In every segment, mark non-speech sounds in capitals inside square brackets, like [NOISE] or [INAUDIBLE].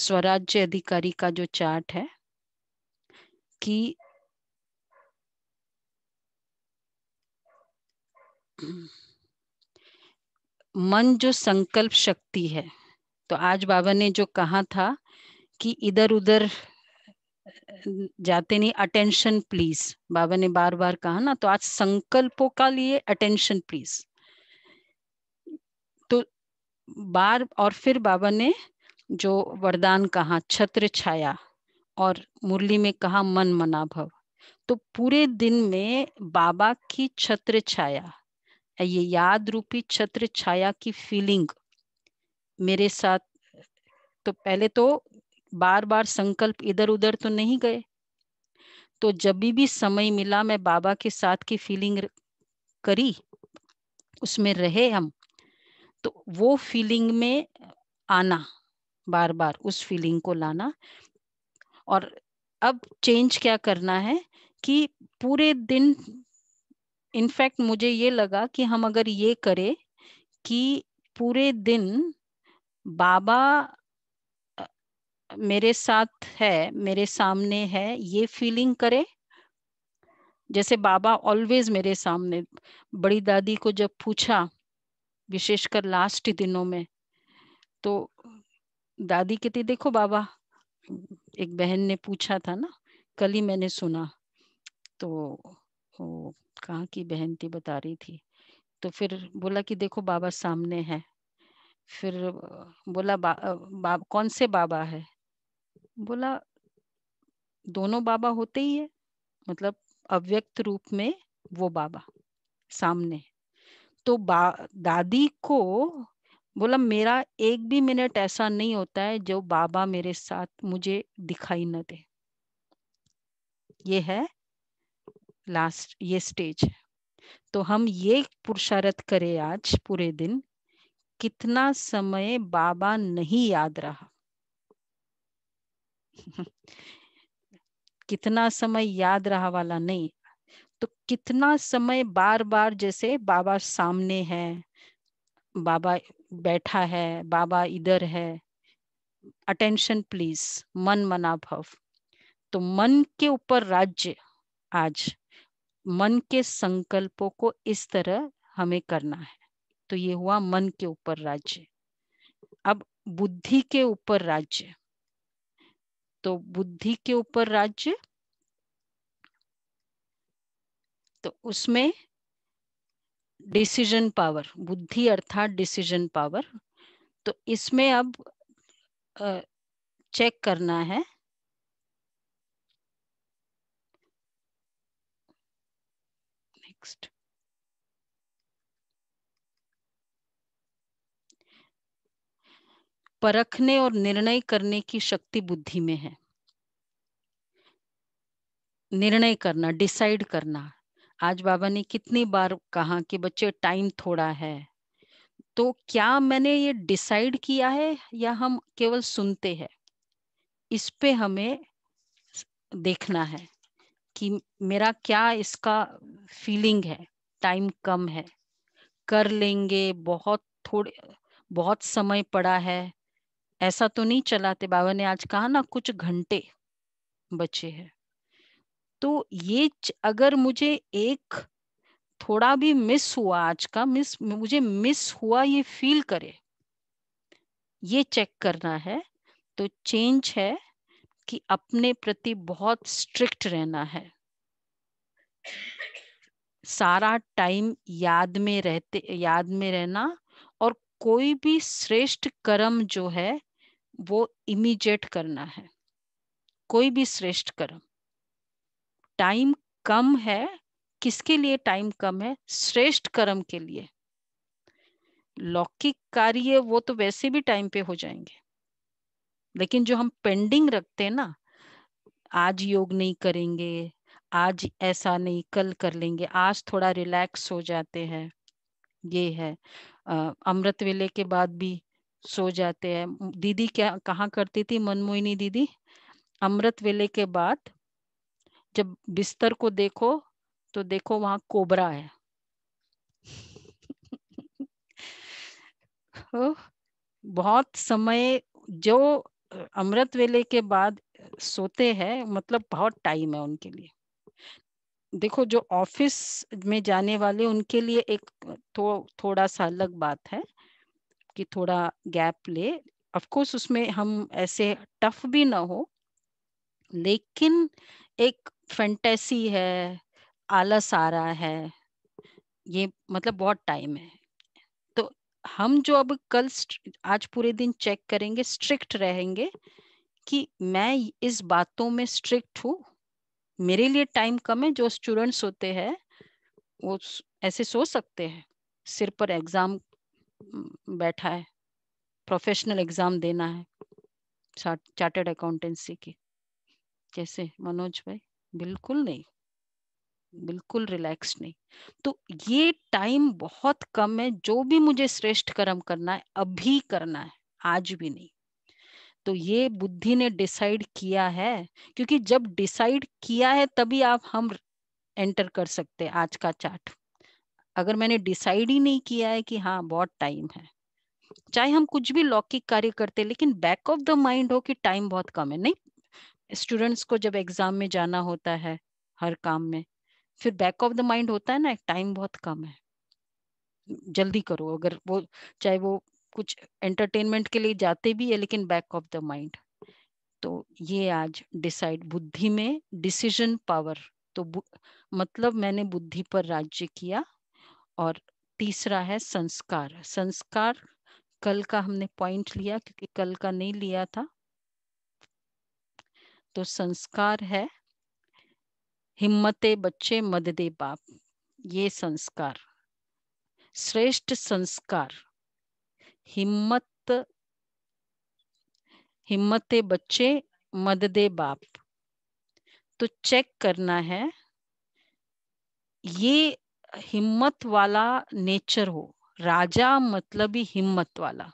स्वराज्य अधिकारी का जो चार्ट है कि मन जो संकल्प शक्ति है तो आज बाबा ने जो कहा था कि इधर उधर जाते नहीं अटेंशन प्लीज बाबा ने बार बार कहा ना तो आज संकल्पों का लिए अटेंशन प्लीज तो बार और फिर बाबा ने जो वरदान कहा छत्र छाया और मुरली में कहा मन मना भव तो पूरे दिन में बाबा की छत्र छाया ये याद रूपी छत्र छाया की फीलिंग मेरे साथ तो पहले तो बार बार संकल्प इधर उधर तो नहीं गए तो जब भी समय मिला मैं बाबा के साथ की फीलिंग करी उसमें रहे हम तो वो फीलिंग में आना बार बार उस फीलिंग को लाना और अब चेंज क्या करना है कि पूरे दिन इनफैक्ट मुझे ये लगा कि हम अगर ये करें कि पूरे दिन बाबा मेरे साथ है मेरे सामने है ये फीलिंग करे जैसे बाबा ऑलवेज मेरे सामने बड़ी दादी को जब पूछा विशेषकर लास्ट दिनों में तो दादी कहती देखो बाबा एक बहन ने पूछा था ना कल ही मैंने सुना तो वो कहा की बहन थी बता रही थी तो फिर बोला कि देखो बाबा सामने है फिर बोला बा, बा, कौन से बाबा है बोला दोनों बाबा होते ही है मतलब अव्यक्त रूप में वो बाबा सामने तो बा दादी को बोला मेरा एक भी मिनट ऐसा नहीं होता है जो बाबा मेरे साथ मुझे दिखाई न दे ये है लास्ट ये स्टेज है तो हम ये पुरुषार्थ करें आज पूरे दिन कितना समय बाबा नहीं याद रहा कितना समय याद रहा वाला नहीं तो कितना समय बार बार जैसे बाबा सामने है बाबा बैठा है बाबा इधर है अटेंशन प्लीज मन मना भव तो मन के ऊपर राज्य आज मन के संकल्पों को इस तरह हमें करना है तो ये हुआ मन के ऊपर राज्य अब बुद्धि के ऊपर राज्य तो बुद्धि के ऊपर राज्य तो उसमें डिसीजन पावर बुद्धि अर्थात डिसीजन पावर तो इसमें अब चेक करना है नेक्स्ट परखने और निर्णय करने की शक्ति बुद्धि में है निर्णय करना डिसाइड करना आज बाबा ने कितनी बार कहा कि बच्चे टाइम थोड़ा है तो क्या मैंने ये डिसाइड किया है या हम केवल सुनते हैं इस पे हमें देखना है कि मेरा क्या इसका फीलिंग है टाइम कम है कर लेंगे बहुत थोड़े बहुत समय पड़ा है ऐसा तो नहीं चलाते बाबा ने आज कहा ना कुछ घंटे बचे हैं तो ये अगर मुझे एक थोड़ा भी मिस हुआ आज का मिस मुझे मिस हुआ ये फील करे ये चेक करना है तो चेंज है कि अपने प्रति बहुत स्ट्रिक्ट रहना है सारा टाइम याद में रहते याद में रहना और कोई भी श्रेष्ठ कर्म जो है वो इमीजिएट करना है कोई भी श्रेष्ठ कर्म टाइम कम है किसके लिए टाइम कम है श्रेष्ठ कर्म के लिए लौकिक कार्य वो तो वैसे भी टाइम पे हो जाएंगे लेकिन जो हम पेंडिंग रखते हैं ना आज योग नहीं करेंगे आज ऐसा नहीं कल कर लेंगे आज थोड़ा रिलैक्स हो जाते हैं ये है अमृत वेले के बाद भी सो जाते हैं दीदी क्या कहाँ करती थी मनमोहिनी दीदी अमृत वेले के बाद जब बिस्तर को देखो तो देखो वहां कोबरा है [LAUGHS] बहुत समय जो अमृत वेले के बाद सोते हैं मतलब बहुत टाइम है उनके लिए देखो जो ऑफिस में जाने वाले उनके लिए एक थो, थोड़ा सा अलग बात है कि थोड़ा गैप ले ऑफकोर्स उसमें हम ऐसे टफ भी ना हो लेकिन एक फैंटेसी है आलस आ रहा है ये मतलब बहुत टाइम है तो हम जो अब कल आज पूरे दिन चेक करेंगे स्ट्रिक्ट रहेंगे कि मैं इस बातों में स्ट्रिक्ट हूँ मेरे लिए टाइम कम है जो स्टूडेंट्स होते हैं वो ऐसे सोच सकते हैं सिर पर एग्जाम बैठा है प्रोफेशनल एग्जाम देना है चार्टर्ड अकाउंटेंसी की जैसे मनोज भाई बिल्कुल नहीं बिल्कुल रिलैक्स नहीं तो ये टाइम बहुत कम है जो भी मुझे श्रेष्ठ कर्म करना है अभी करना है आज भी नहीं तो ये बुद्धि ने डिसाइड किया है क्योंकि जब डिसाइड किया है तभी आप हम एंटर कर सकते हैं आज का चार्ट अगर मैंने डिसाइड ही नहीं किया है कि हाँ बहुत टाइम है चाहे हम कुछ भी लौकिक कार्य करते लेकिन बैक ऑफ द माइंड हो कि टाइम बहुत कम है नहीं स्टूडेंट्स को जब एग्जाम में जाना होता है हर काम में फिर बैक ऑफ द माइंड होता है ना टाइम बहुत कम है जल्दी करो अगर वो चाहे वो कुछ एंटरटेनमेंट के लिए जाते भी है लेकिन बैक ऑफ द माइंड तो ये आज डिसाइड बुद्धि में डिसीजन पावर तो मतलब मैंने बुद्धि पर राज्य किया और तीसरा है संस्कार संस्कार कल का हमने पॉइंट लिया क्योंकि कल का नहीं लिया था तो संस्कार है हिम्मते बच्चे मद दे बाप ये संस्कार श्रेष्ठ संस्कार हिम्मत हिम्मते बच्चे मद दे बाप तो चेक करना है ये हिम्मत वाला नेचर हो राजा मतलब ही हिम्मत वाला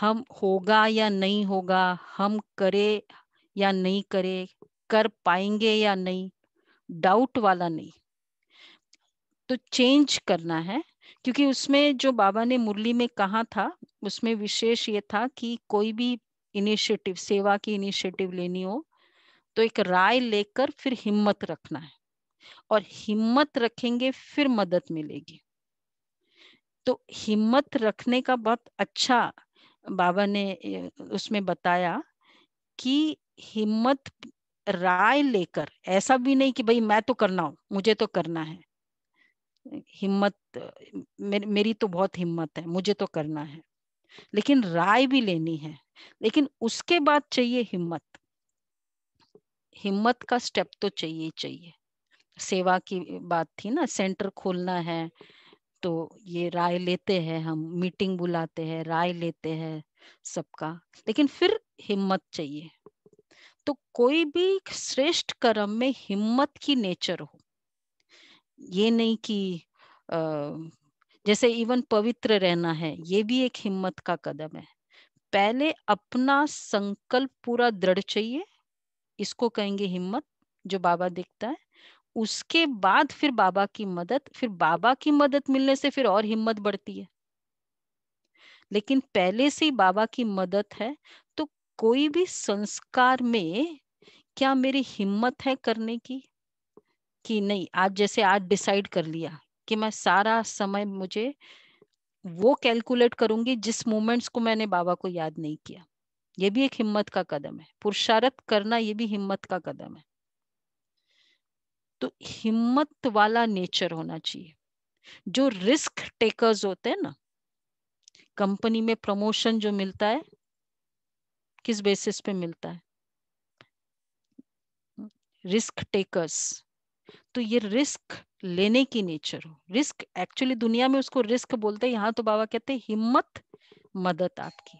हम होगा या नहीं होगा हम करे या नहीं करे कर पाएंगे या नहीं डाउट वाला नहीं तो चेंज करना है क्योंकि उसमें जो बाबा ने मुरली में कहा था उसमें विशेष ये था कि कोई भी इनिशिएटिव सेवा की इनिशिएटिव लेनी हो तो एक राय लेकर फिर हिम्मत रखना है और हिम्मत रखेंगे फिर मदद मिलेगी तो हिम्मत रखने का बहुत अच्छा बाबा ने उसमें बताया कि हिम्मत राय लेकर ऐसा भी नहीं कि भाई मैं तो करना हूं मुझे तो करना है हिम्मत मेर, मेरी तो बहुत हिम्मत है मुझे तो करना है लेकिन राय भी लेनी है लेकिन उसके बाद चाहिए हिम्मत हिम्मत का स्टेप तो चाहिए चाहिए सेवा की बात थी ना सेंटर खोलना है तो ये राय लेते हैं हम मीटिंग बुलाते हैं राय लेते हैं सबका लेकिन फिर हिम्मत चाहिए तो कोई भी श्रेष्ठ कर्म में हिम्मत की नेचर हो ये नहीं कि जैसे इवन पवित्र रहना है ये भी एक हिम्मत का कदम है पहले अपना संकल्प पूरा दृढ़ चाहिए इसको कहेंगे हिम्मत जो बाबा देखता है उसके बाद फिर बाबा की मदद फिर बाबा की मदद मिलने से फिर और हिम्मत बढ़ती है लेकिन पहले से ही बाबा की मदद है तो कोई भी संस्कार में क्या मेरी हिम्मत है करने की कि नहीं आज जैसे आज डिसाइड कर लिया कि मैं सारा समय मुझे वो कैलकुलेट करूंगी जिस मोमेंट्स को मैंने बाबा को याद नहीं किया ये भी एक हिम्मत का कदम है पुरुषार्थ करना ये भी हिम्मत का कदम है तो हिम्मत वाला नेचर होना चाहिए जो रिस्क टेकर्स होते हैं ना कंपनी में प्रमोशन जो मिलता है किस बेसिस पे मिलता है रिस्क टेकर्स तो ये रिस्क लेने की नेचर हो रिस्क एक्चुअली दुनिया में उसको रिस्क बोलते हैं यहां तो बाबा कहते हैं हिम्मत मदद आपकी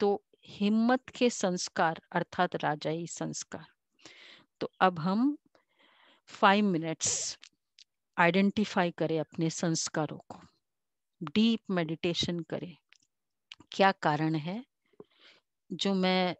तो हिम्मत के संस्कार अर्थात राजाई संस्कार तो अब हम फाइव मिनट्स आइडेंटिफाई करें अपने संस्कारों को डीप मेडिटेशन करें क्या कारण है जो मैं